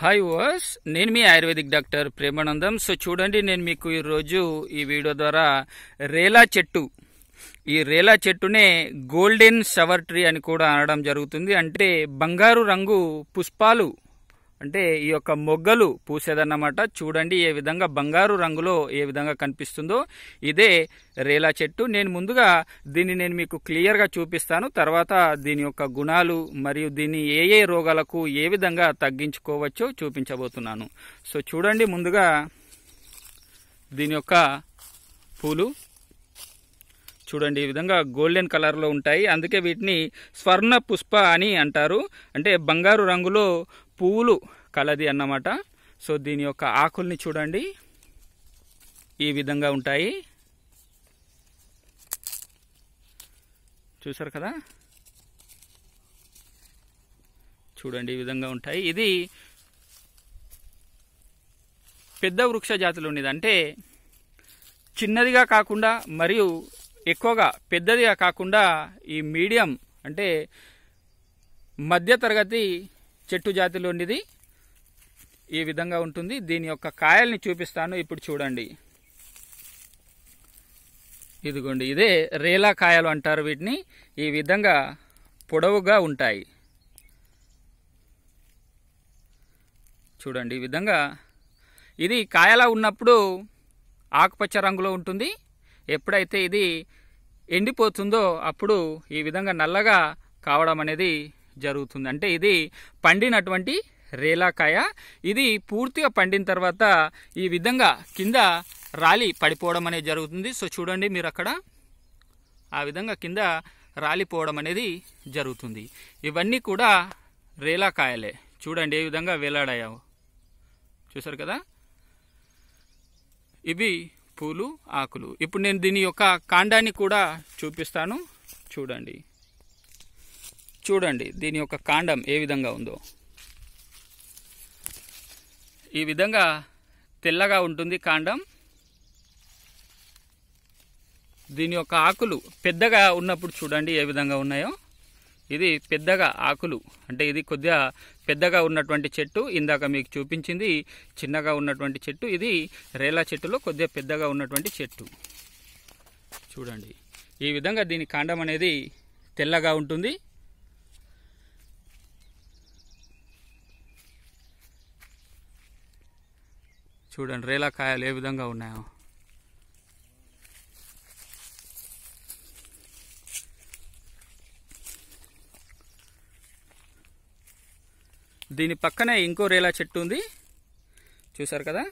hi వాస్ నేను మీ ఆయుర్వేదిక్ డాక్టర్ ప్రేమానందం సో చూడండి నేను మీకు ఈరోజు ఈ వీడియో ద్వారా రేలా చెట్టు ఈ రేలా చెట్టునే గోల్డెన్ షవర్ ట్రీ అని కూడా అనడం జరుగుతుంది అంటే బంగారు రంగు పుష్పాలు అంటే ఈ యొక్క మొగ్గలు పూసేదన్నమాట చూడండి ఏ విధంగా బంగారు రంగులో ఏ విధంగా కనిపిస్తుందో ఇదే రేలా చెట్టు నేను ముందుగా దీన్ని నేను మీకు క్లియర్గా చూపిస్తాను తర్వాత దీని యొక్క గుణాలు మరియు దీన్ని ఏ ఏ రోగాలకు ఏ విధంగా తగ్గించుకోవచ్చో చూపించబోతున్నాను సో చూడండి ముందుగా దీని యొక్క పూలు చూడండి ఈ విధంగా గోల్డెన్ కలర్లో ఉంటాయి అందుకే వీటిని స్వర్ణ పుష్ప అని అంటారు అంటే బంగారు రంగులో పూలు కలది అన్నమాట సో దీని యొక్క ఆకుల్ని చూడండి ఈ విధంగా ఉంటాయి చూసారు కదా చూడండి ఈ విధంగా ఉంటాయి ఇది పెద్ద వృక్ష జాతులు ఉండేది అంటే చిన్నదిగా కాకుండా మరియు ఎక్కువగా పెద్దదిగా కాకుండా ఈ మీడియం అంటే మధ్య తరగతి చెట్టు ఉండేది ఈ విధంగా ఉంటుంది దీని యొక్క కాయల్ని చూపిస్తాను ఇప్పుడు చూడండి ఇదిగోండి ఇదే రేలా కాయలు అంటారు వీటిని ఈ విధంగా పొడవుగా ఉంటాయి చూడండి ఈ విధంగా ఇది కాయలా ఉన్నప్పుడు ఆకుపచ్చ రంగులో ఉంటుంది ఎప్పుడైతే ఇది ఎండిపోతుందో అప్పుడు ఈ విధంగా నల్లగా కావడం అనేది జరుగుతుంది అంటే ఇది పండినటువంటి రేలాకాయ ఇది పూర్తిగా పండిన తర్వాత ఈ విధంగా కింద రాలి పడిపోవడం అనేది జరుగుతుంది సో చూడండి మీరు అక్కడ ఆ విధంగా కింద రాలిపోవడం అనేది జరుగుతుంది ఇవన్నీ కూడా రేలాకాయలే చూడండి ఏ విధంగా వేలాడాయావు చూసారు కదా ఇవి పూలు ఆకులు ఇప్పుడు నేను దీని యొక్క కాండాన్ని కూడా చూపిస్తాను చూడండి చూడండి దీని యొక్క కాండం ఏ విధంగా ఉందో ఈ విధంగా తెల్లగా ఉంటుంది కాండం దీని యొక్క ఆకులు పెద్దగా ఉన్నప్పుడు చూడండి ఏ విధంగా ఉన్నాయో ఇది పెద్దగా ఆకులు అంటే ఇది కొద్దిగా పెద్దగా ఉన్నటువంటి చెట్టు ఇందాక మీకు చూపించింది చిన్నగా ఉన్నటువంటి చెట్టు ఇది రేలా చెట్టులో కొద్దిగా పెద్దగా ఉన్నటువంటి చెట్టు చూడండి ఈ విధంగా దీని కాండం అనేది తెల్లగా ఉంటుంది చూడండి రేలాకాయలు ఏ విధంగా ఉన్నాయో దీని పక్కనే ఇంకో రేలా చెట్టు ఉంది చూసారు కదా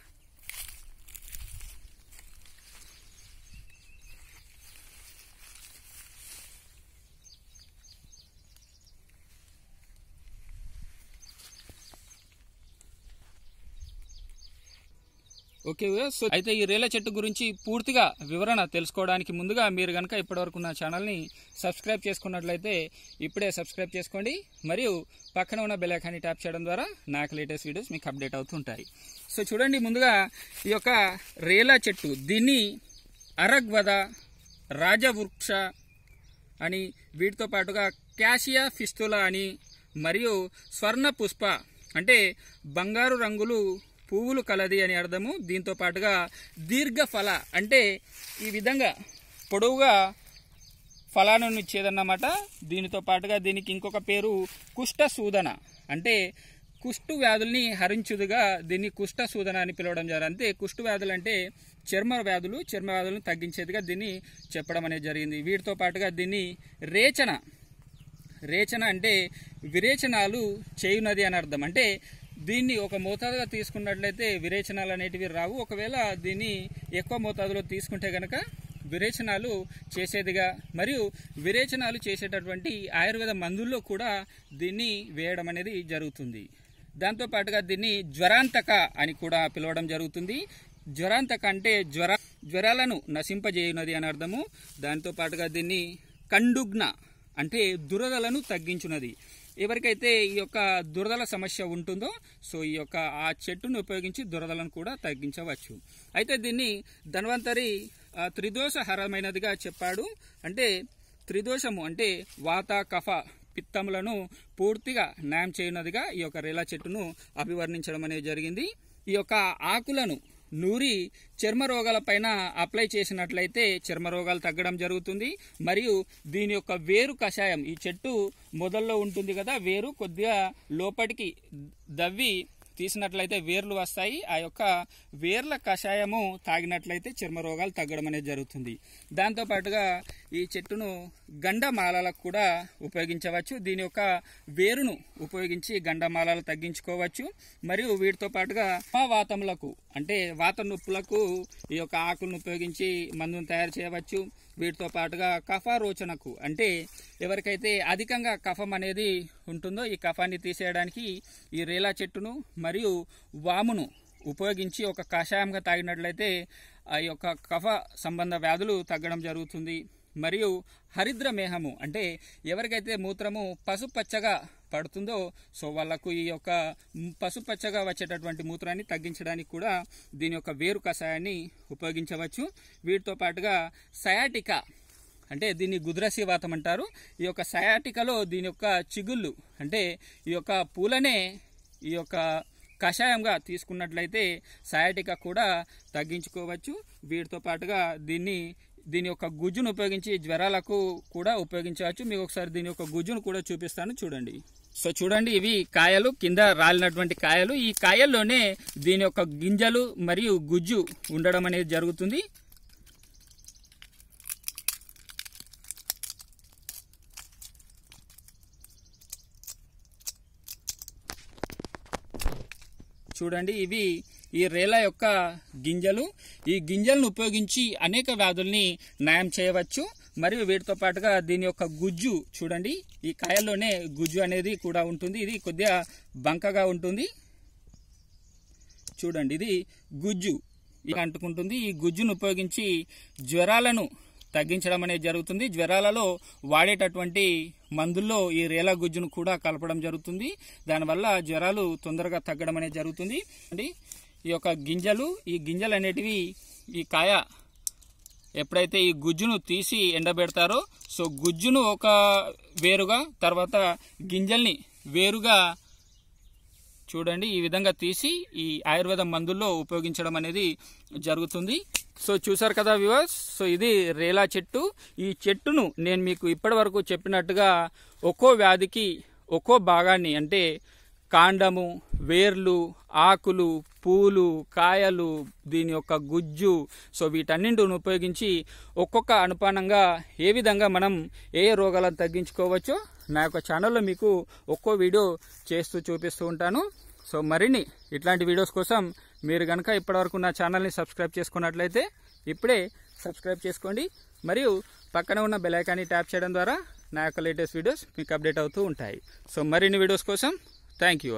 ఓకే సో అయితే ఈ రేల చెట్టు గురించి పూర్తిగా వివరణ తెలుసుకోవడానికి ముందుగా మీరు కనుక ఇప్పటివరకు నా ఛానల్ని సబ్స్క్రైబ్ చేసుకున్నట్లయితే ఇప్పుడే సబ్స్క్రైబ్ చేసుకోండి మరియు పక్కన ఉన్న బెలాఖాని ట్యాప్ చేయడం ద్వారా నాకు లేటెస్ట్ వీడియోస్ మీకు అప్డేట్ అవుతుంటాయి సో చూడండి ముందుగా ఈ యొక్క రేల చెట్టు దీన్ని అరగ్వద రాజవృక్ష అని వీటితో పాటుగా క్యాషియా ఫిస్తుల అని మరియు స్వర్ణ పుష్ప అంటే బంగారు రంగులు పువ్వులు కలది అని అర్థము దీంతో పాటుగా దీర్ఘఫల అంటే ఈ విధంగా పొడవుగా ఫలాను ఇచ్చేదన్నమాట దీనితో పాటుగా దీనికి ఇంకొక పేరు కుష్ట సూదన అంటే కుష్టు వ్యాధుల్ని హరించుదుగా దీన్ని కుష్ట సూదన అని పిలవడం జరిగింది అంతే కుష్టు వ్యాధులు అంటే చర్మ వ్యాధులు చర్మ వ్యాధులను తగ్గించేదిగా దీన్ని చెప్పడం అనేది జరిగింది వీటితో పాటుగా దీన్ని రేచన రేచన అంటే విరేచనాలు చేయునది అని అర్థం అంటే దీన్ని ఒక మోతాదుగా తీసుకున్నట్లయితే విరేచనాలు అనేటివి రావు ఒకవేళ దీన్ని ఎక్కువ మోతాదులో తీసుకుంటే కనుక విరేచనాలు చేసేదిగా మరియు విరేచనాలు చేసేటటువంటి ఆయుర్వేద మందుల్లో కూడా దీన్ని వేయడం అనేది జరుగుతుంది దాంతోపాటుగా దీన్ని జ్వరాంతక అని కూడా పిలవడం జరుగుతుంది జ్వరాంతక అంటే జ్వర జ్వరాలను నశింపజేయునది అని అర్థము దాంతోపాటుగా దీన్ని కండుగ్న అంటే దురదలను తగ్గించున్నది ఎవరికైతే ఈ యొక్క దురదల సమస్య ఉంటుందో సో ఈ యొక్క ఆ చెట్టును ఉపయోగించి దురదలను కూడా తగ్గించవచ్చు అయితే దీన్ని ధన్వంతరి త్రిదోషహరమైనదిగా చెప్పాడు అంటే త్రిదోషము అంటే వాత కఫ పిత్తములను పూర్తిగా న్యాయం చేయనదిగా ఈ యొక్క రేలా చెట్టును అభివర్ణించడం అనేది జరిగింది ఈ యొక్క ఆకులను నూరి చర్మ పైన అప్లై చేసినట్లయితే చర్మ రోగాలు తగ్గడం జరుగుతుంది మరియు దీని యొక్క వేరు కషాయం ఈ చెట్టు మొదల్లో ఉంటుంది కదా వేరు కొద్దిగా లోపలికి దవ్వి తీసినట్లయితే వేర్లు వస్తాయి ఆ యొక్క వేర్ల కషాయము తాగినట్లయితే చర్మ రోగాలు తగ్గడం అనేది జరుగుతుంది దాంతోపాటుగా ఈ చెట్టును గండమాలలకు కూడా ఉపయోగించవచ్చు దీని యొక్క వేరును ఉపయోగించి గండమాలలు తగ్గించుకోవచ్చు మరియు వీటితో పాటుగా వాతములకు అంటే వాత నొప్పులకు ఈ యొక్క ఆకులను ఉపయోగించి మందును తయారు చేయవచ్చు వీటితో పాటుగా కఫారోచనకు అంటే ఎవరికైతే అధికంగా కఫం అనేది ఉంటుందో ఈ కఫాన్ని తీసేయడానికి ఈ రేలా చెట్టును మరియు వామును ఉపయోగించి ఒక కషాయంగా తాగినట్లయితే ఆ యొక్క కఫ సంబంధ వ్యాధులు తగ్గడం జరుగుతుంది మరియు హరిద్ర మేహము అంటే ఎవరికైతే మూత్రము పసుపచ్చగా పడుతుందో సో వాళ్ళకు ఈ యొక్క పసుపచ్చగా వచ్చేటటువంటి మూత్రాన్ని తగ్గించడానికి కూడా దీని యొక్క వేరు కషాయాన్ని ఉపయోగించవచ్చు వీటితో పాటుగా సయాటికా అంటే దీన్ని గుద్రశీవాతం అంటారు ఈ యొక్క సయాటికలో దీని యొక్క చిగుళ్ళు అంటే ఈ యొక్క పూలనే ఈ యొక్క కషాయంగా తీసుకున్నట్లయితే సయాటిక కూడా తగ్గించుకోవచ్చు వీటితో పాటుగా దీన్ని దీని యొక్క గుజ్జును ఉపయోగించి జ్వరాలకు కూడా ఉపయోగించవచ్చు మీకు ఒకసారి దీని యొక్క గుజ్జును కూడా చూపిస్తాను చూడండి సో చూడండి ఇవి కాయలు కింద రాలినటువంటి కాయలు ఈ కాయల్లోనే దీని యొక్క గింజలు మరియు గుజ్జు ఉండడం అనేది జరుగుతుంది చూడండి ఇవి ఈ రేల యొక్క గింజలు ఈ గింజలను ఉపయోగించి అనేక వ్యాధుల్ని నయం చేయవచ్చు మరియు వీటితో పాటుగా దీని యొక్క గుజ్జు చూడండి ఈ కాయల్లోనే గుజ్జు అనేది కూడా ఉంటుంది ఇది కొద్దిగా బంకగా ఉంటుంది చూడండి ఇది గుజ్జు ఇది అంటుకుంటుంది ఈ గుజ్జును ఉపయోగించి జ్వరాలను తగ్గించడం అనేది జరుగుతుంది జ్వరాలలో వాడేటటువంటి మందుల్లో ఈ రేల గుజ్జును కూడా కలపడం జరుగుతుంది దానివల్ల జ్వరాలు తొందరగా తగ్గడం అనేది జరుగుతుంది ఈ యొక్క గింజలు ఈ గింజలు అనేటివి ఈ కాయ ఎప్పుడైతే ఈ గుజ్జును తీసి ఎండబెడతారో సో గుజ్జును ఒక వేరుగా తర్వాత గింజల్ని వేరుగా చూడండి ఈ విధంగా తీసి ఈ ఆయుర్వేద మందుల్లో ఉపయోగించడం అనేది జరుగుతుంది సో చూసారు కదా వివాస్ సో ఇది రేలా చెట్టు ఈ చెట్టును నేను మీకు ఇప్పటి వరకు చెప్పినట్టుగా ఒక్కో వ్యాధికి ఒక్కో భాగాన్ని అంటే కాండము వేర్లు ఆకులు పూలు కాయలు దీని యొక్క గుజ్జు సో వీటన్నింటిని ఉపయోగించి ఒక్కొక్క అనుపానంగా ఏ విధంగా మనం ఏ రోగాలను తగ్గించుకోవచ్చో నా యొక్క ఛానల్లో మీకు ఒక్కో వీడియో చేస్తూ చూపిస్తూ ఉంటాను సో మరిన్ని ఇట్లాంటి వీడియోస్ కోసం మీరు కనుక ఇప్పటివరకు నా ఛానల్ని సబ్స్క్రైబ్ చేసుకున్నట్లయితే ఇప్పుడే సబ్స్క్రైబ్ చేసుకోండి మరియు పక్కన ఉన్న బెలైకాన్ని ట్యాప్ చేయడం ద్వారా నా యొక్క లేటెస్ట్ వీడియోస్ మీకు అప్డేట్ అవుతూ ఉంటాయి సో మరిన్ని వీడియోస్ కోసం థ్యాంక్ యూ